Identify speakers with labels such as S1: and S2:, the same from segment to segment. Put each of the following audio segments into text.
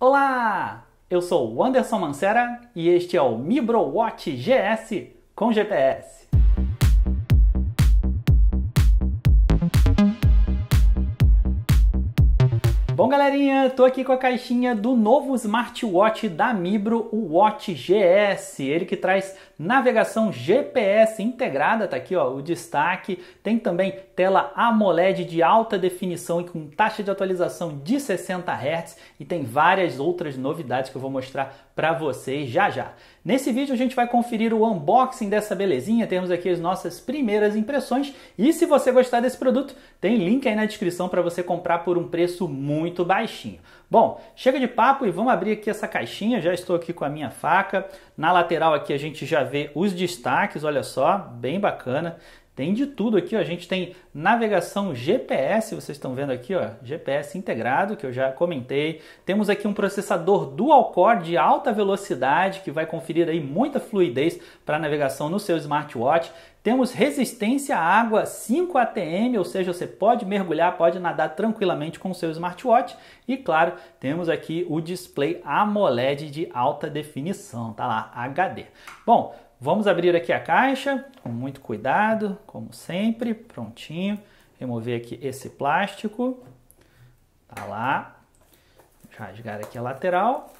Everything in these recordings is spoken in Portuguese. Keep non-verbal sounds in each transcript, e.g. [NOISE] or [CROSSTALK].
S1: Olá! Eu sou o Anderson Mancera e este é o Watch GS com GPS. Bom, galerinha, tô aqui com a caixinha do novo smartwatch da Mibro, o Watch GS. Ele que traz navegação GPS integrada, tá aqui ó, o destaque, tem também tela AMOLED de alta definição e com taxa de atualização de 60 Hz e tem várias outras novidades que eu vou mostrar para vocês já já. Nesse vídeo a gente vai conferir o unboxing dessa belezinha, temos aqui as nossas primeiras impressões e se você gostar desse produto, tem link aí na descrição para você comprar por um preço muito baixinho. Bom, chega de papo e vamos abrir aqui essa caixinha, já estou aqui com a minha faca. Na lateral aqui a gente já ver os destaques, olha só, bem bacana. Tem de tudo aqui, ó. a gente tem navegação GPS, vocês estão vendo aqui, ó, GPS integrado, que eu já comentei. Temos aqui um processador dual core de alta velocidade, que vai conferir aí muita fluidez para navegação no seu smartwatch. Temos resistência à água 5 ATM, ou seja, você pode mergulhar, pode nadar tranquilamente com o seu smartwatch. E claro, temos aqui o display AMOLED de alta definição, tá lá, HD. Bom, Vamos abrir aqui a caixa com muito cuidado, como sempre, prontinho. Remover aqui esse plástico, tá lá. Rasgar aqui a lateral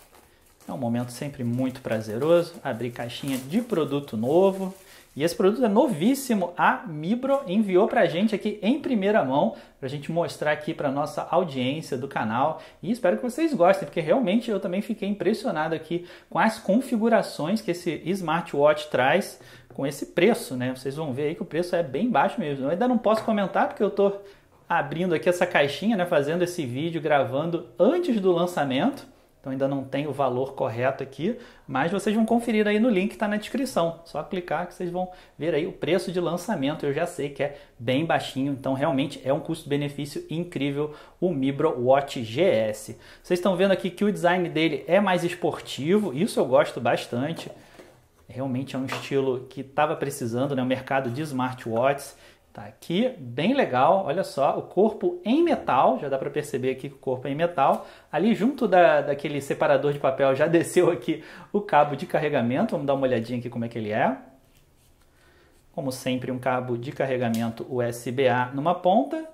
S1: é um momento sempre muito prazeroso abrir caixinha de produto novo. E esse produto é novíssimo. A Mibro enviou para a gente aqui em primeira mão, para a gente mostrar aqui para nossa audiência do canal. E espero que vocês gostem, porque realmente eu também fiquei impressionado aqui com as configurações que esse smartwatch traz com esse preço, né? Vocês vão ver aí que o preço é bem baixo mesmo. Eu ainda não posso comentar porque eu estou abrindo aqui essa caixinha, né, fazendo esse vídeo, gravando antes do lançamento. Então ainda não tem o valor correto aqui, mas vocês vão conferir aí no link que está na descrição. Só clicar que vocês vão ver aí o preço de lançamento. Eu já sei que é bem baixinho, então realmente é um custo-benefício incrível o Mibro Watch GS. Vocês estão vendo aqui que o design dele é mais esportivo, isso eu gosto bastante. Realmente é um estilo que estava precisando, né? O mercado de smartwatches Tá aqui, bem legal, olha só, o corpo em metal, já dá para perceber aqui que o corpo é em metal. Ali junto da, daquele separador de papel já [LAUGHS] desceu aqui o cabo de carregamento, vamos dar uma olhadinha aqui como é que ele é. Como sempre, um cabo de carregamento USB-A numa ponta,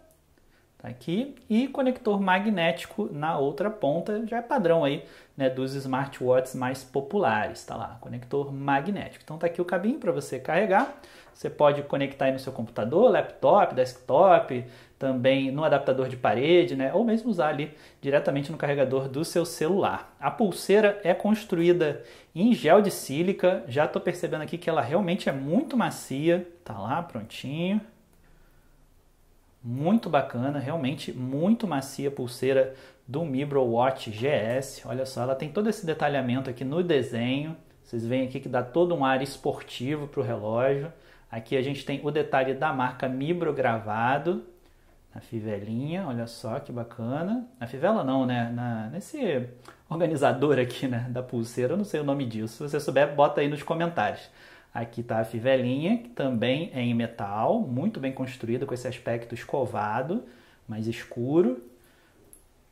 S1: tá aqui, e conector magnético na outra ponta, já é padrão aí, né, dos smartwatches mais populares, tá lá, conector magnético. Então tá aqui o cabinho para você carregar. Você pode conectar aí no seu computador, laptop, desktop, também no adaptador de parede, né? Ou mesmo usar ali diretamente no carregador do seu celular. A pulseira é construída em gel de sílica. Já estou percebendo aqui que ela realmente é muito macia. Tá lá, prontinho. Muito bacana, realmente muito macia a pulseira do Mibro Watch GS. Olha só, ela tem todo esse detalhamento aqui no desenho. Vocês veem aqui que dá todo um ar esportivo para o relógio. Aqui a gente tem o detalhe da marca Mibro gravado na fivelinha, olha só que bacana. Na fivela não, né? Na, nesse organizador aqui, né? Da pulseira, eu não sei o nome disso. Se você souber, bota aí nos comentários. Aqui tá a fivelinha, que também é em metal, muito bem construída, com esse aspecto escovado, mais escuro.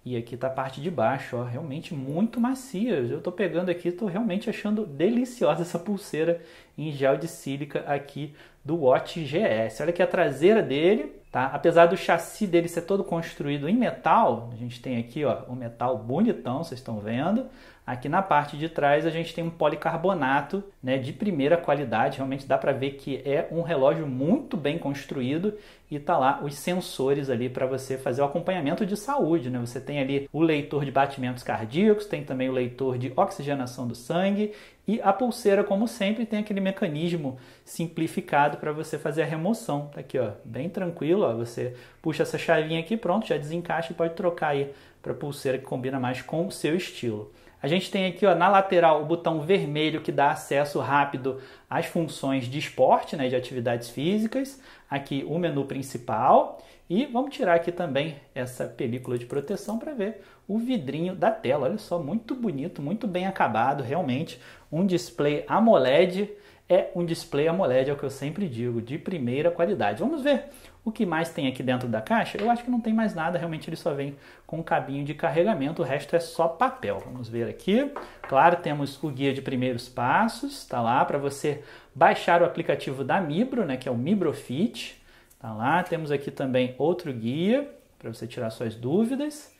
S1: E aqui tá a parte de baixo, ó, realmente muito macia. Eu estou pegando aqui, estou realmente achando deliciosa essa pulseira em gel de sílica aqui do Watch GS. Olha aqui a traseira dele, tá? Apesar do chassi dele ser todo construído em metal, a gente tem aqui, ó, um metal bonitão, vocês estão vendo. Aqui na parte de trás a gente tem um policarbonato né, de primeira qualidade, realmente dá para ver que é um relógio muito bem construído e tá lá os sensores ali para você fazer o acompanhamento de saúde, né? Você tem ali o leitor de batimentos cardíacos, tem também o leitor de oxigenação do sangue e a pulseira, como sempre, tem aquele mecanismo simplificado para você fazer a remoção. Tá aqui, ó, bem tranquilo, ó, você puxa essa chavinha aqui, pronto, já desencaixa e pode trocar aí para pulseira que combina mais com o seu estilo. A gente tem aqui ó, na lateral o botão vermelho que dá acesso rápido às funções de esporte, né, de atividades físicas. Aqui o menu principal. E vamos tirar aqui também essa película de proteção para ver o vidrinho da tela. Olha só, muito bonito, muito bem acabado, realmente. Um display AMOLED é um display AMOLED, é o que eu sempre digo, de primeira qualidade. Vamos ver o que mais tem aqui dentro da caixa? Eu acho que não tem mais nada, realmente ele só vem com um cabinho de carregamento, o resto é só papel. Vamos ver aqui. Claro, temos o guia de primeiros passos, está lá para você baixar o aplicativo da Mibro, né, que é o Mibrofit. Tá lá, temos aqui também outro guia para você tirar suas dúvidas.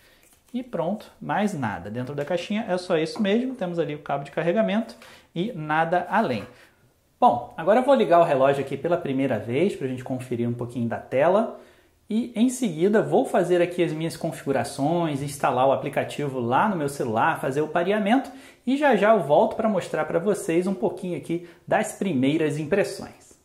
S1: E pronto, mais nada. Dentro da caixinha é só isso mesmo. Temos ali o cabo de carregamento e nada além. Bom, agora eu vou ligar o relógio aqui pela primeira vez para a gente conferir um pouquinho da tela e em seguida vou fazer aqui as minhas configurações, instalar o aplicativo lá no meu celular, fazer o pareamento e já já eu volto para mostrar para vocês um pouquinho aqui das primeiras impressões.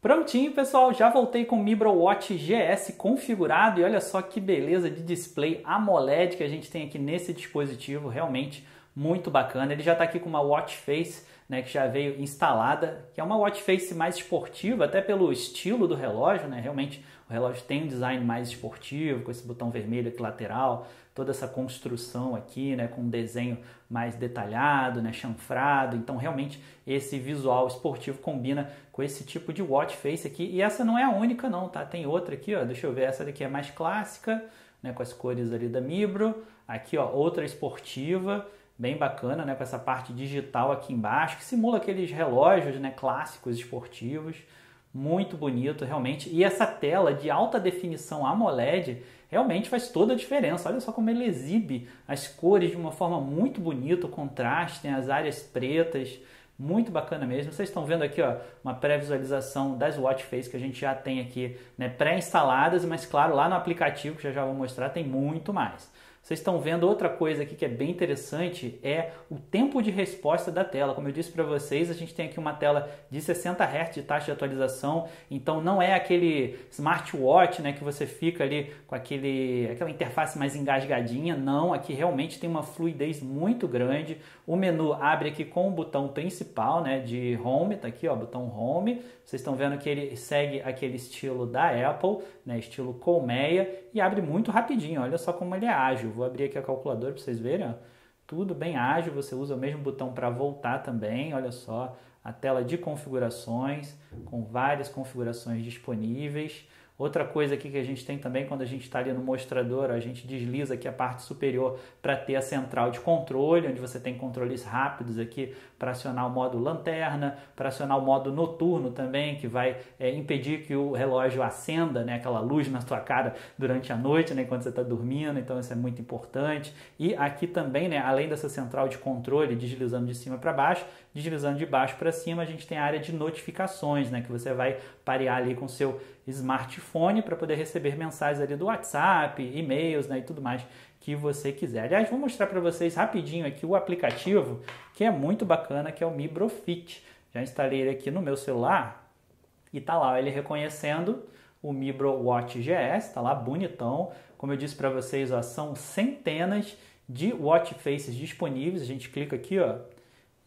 S1: Prontinho, pessoal, já voltei com o Watch GS configurado e olha só que beleza de display AMOLED que a gente tem aqui nesse dispositivo, realmente muito bacana. Ele já está aqui com uma watch face né, que já veio instalada, que é uma watch face mais esportiva, até pelo estilo do relógio, né? Realmente o relógio tem um design mais esportivo, com esse botão vermelho aqui lateral, toda essa construção aqui, né, com um desenho mais detalhado, né, chanfrado. Então, realmente esse visual esportivo combina com esse tipo de watch face aqui. E essa não é a única não, tá? Tem outra aqui, ó. Deixa eu ver, essa daqui é mais clássica, né, com as cores ali da Mibro. Aqui, ó, outra esportiva bem bacana, né, com essa parte digital aqui embaixo, que simula aqueles relógios, né, clássicos esportivos, muito bonito realmente. E essa tela de alta definição AMOLED realmente faz toda a diferença. Olha só como ele exibe as cores de uma forma muito bonita, o contraste, tem né, as áreas pretas, muito bacana mesmo. Vocês estão vendo aqui ó, uma pré-visualização das watch face que a gente já tem aqui né, pré-instaladas, mas claro, lá no aplicativo que já já vou mostrar tem muito mais. Vocês estão vendo outra coisa aqui que é bem interessante, é o tempo de resposta da tela. Como eu disse para vocês, a gente tem aqui uma tela de 60 Hz de taxa de atualização, então não é aquele smartwatch, né, que você fica ali com aquele aquela interface mais engasgadinha, não, aqui realmente tem uma fluidez muito grande. O menu abre aqui com o botão principal, né, de home, tá aqui, ó, botão home. Vocês estão vendo que ele segue aquele estilo da Apple, né, estilo colmeia e abre muito rapidinho. Olha só como ele é ágil vou abrir aqui a calculadora para vocês verem, ó. tudo bem ágil, você usa o mesmo botão para voltar também, olha só, a tela de configurações, com várias configurações disponíveis, Outra coisa aqui que a gente tem também quando a gente está ali no mostrador, a gente desliza aqui a parte superior para ter a central de controle, onde você tem controles rápidos aqui para acionar o modo lanterna, para acionar o modo noturno também, que vai é, impedir que o relógio acenda, né, aquela luz na sua cara durante a noite, né, quando você está dormindo, então isso é muito importante. E aqui também, né, além dessa central de controle, deslizando de cima para baixo, deslizando de baixo para cima, a gente tem a área de notificações, né, que você vai parear ali com o seu smartphone para poder receber mensagens ali do WhatsApp, e-mails né, e tudo mais que você quiser. Aliás, vou mostrar para vocês rapidinho aqui o aplicativo que é muito bacana, que é o Mibrofit. Já instalei ele aqui no meu celular e tá lá ele reconhecendo o Mibro Watch GS, tá lá bonitão. Como eu disse para vocês, ó, são centenas de watch faces disponíveis. A gente clica aqui, ó,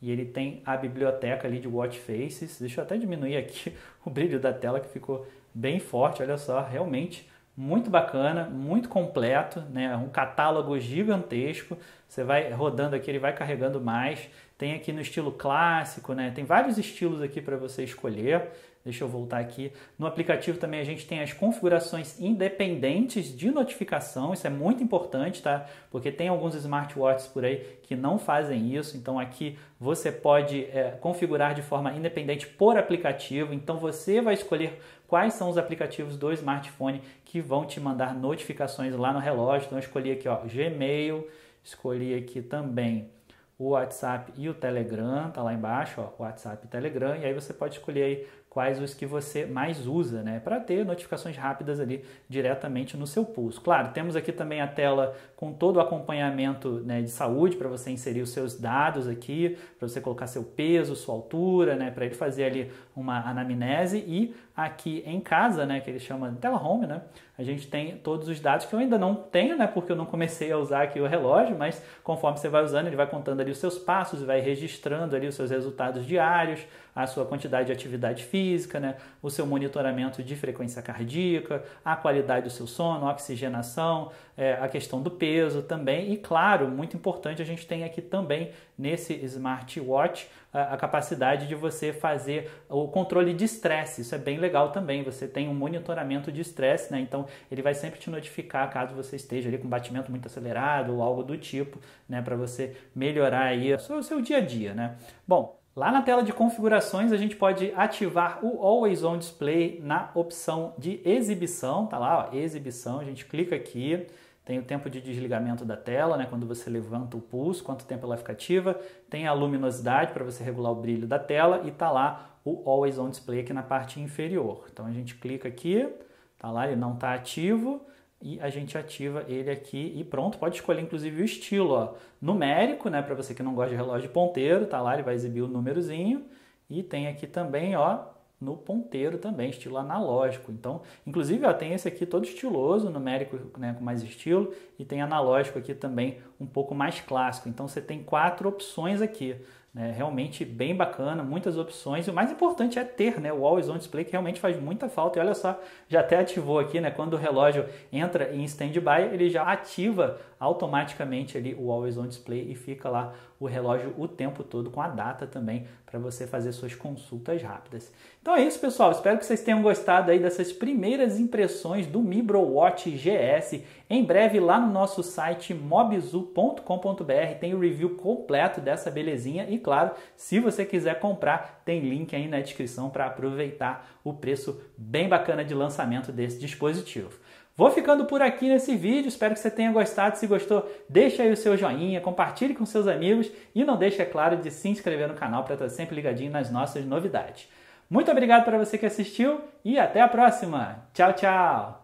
S1: e ele tem a biblioteca ali de watch faces. Deixa eu até diminuir aqui [LAUGHS] o brilho da tela que ficou bem forte, olha só, realmente muito bacana, muito completo, né? Um catálogo gigantesco. Você vai rodando aqui, ele vai carregando mais. Tem aqui no estilo clássico, né? Tem vários estilos aqui para você escolher. Deixa eu voltar aqui. No aplicativo também a gente tem as configurações independentes de notificação, isso é muito importante, tá? Porque tem alguns smartwatches por aí que não fazem isso, então aqui você pode é, configurar de forma independente por aplicativo, então você vai escolher quais são os aplicativos do smartphone que vão te mandar notificações lá no relógio. Então eu escolhi aqui, ó, Gmail, escolhi aqui também o WhatsApp e o Telegram, tá lá embaixo, ó, WhatsApp e Telegram, e aí você pode escolher aí quais os que você mais usa, né? Para ter notificações rápidas ali diretamente no seu pulso. Claro, temos aqui também a tela com todo o acompanhamento né, de saúde para você inserir os seus dados aqui, para você colocar seu peso, sua altura, né, para ele fazer ali uma anamnese e aqui em casa, né, que ele chama de home né, a gente tem todos os dados que eu ainda não tenho, né, porque eu não comecei a usar aqui o relógio, mas conforme você vai usando, ele vai contando ali os seus passos, vai registrando ali os seus resultados diários, a sua quantidade de atividade física, né, o seu monitoramento de frequência cardíaca, a qualidade do seu sono, oxigenação, é, a questão do peso peso também. E claro, muito importante, a gente tem aqui também nesse smartwatch a, capacidade de você fazer o controle de estresse. Isso é bem legal também. Você tem um monitoramento de estresse, né? Então ele vai sempre te notificar caso você esteja ali com batimento muito acelerado ou algo do tipo, né? Para você melhorar aí o seu, seu dia a dia, né? Bom, Lá na tela de configurações, a gente pode ativar o Always On Display na opção de exibição, tá lá, ó, exibição, a gente clica aqui, tem o tempo de desligamento da tela, né, quando você levanta o pulso, quanto tempo ela fica ativa. Tem a luminosidade para você regular o brilho da tela e está lá o Always On Display aqui na parte inferior. Então a gente clica aqui, tá lá, ele não está ativo e a gente ativa ele aqui e pronto, pode escolher inclusive o estilo, ó, numérico, né, para você que não gosta de relógio ponteiro, tá lá, ele vai exibir o númerozinho e tem aqui também, ó, no ponteiro também, estilo analógico. Então, inclusive, ó, tem esse aqui todo estiloso, numérico né, com mais estilo, e tem analógico aqui também um pouco mais clássico. Então, você tem quatro opções aqui. Né, realmente bem bacana, muitas opções. E o mais importante é ter né, o Always On Display, que realmente faz muita falta. E olha só, já até ativou aqui, né? Quando o relógio entra em standby, ele já ativa automaticamente ali o Always On Display e fica lá o relógio o tempo todo com a data também para você fazer suas consultas rápidas. Então é isso, pessoal. Espero que vocês tenham gostado aí dessas primeiras impressões do Mibro Watch GS. Em breve lá no nosso site mobzu.com.br tem o review completo dessa belezinha e claro, se você quiser comprar, tem link aí na descrição para aproveitar o preço bem bacana de lançamento desse dispositivo. Vou ficando por aqui nesse vídeo, espero que você tenha gostado. Se gostou, deixa aí o seu joinha, compartilhe com seus amigos e não deixe, é claro, de se inscrever no canal para estar sempre ligadinho nas nossas novidades. Muito obrigado para você que assistiu e até a próxima. Tchau, tchau!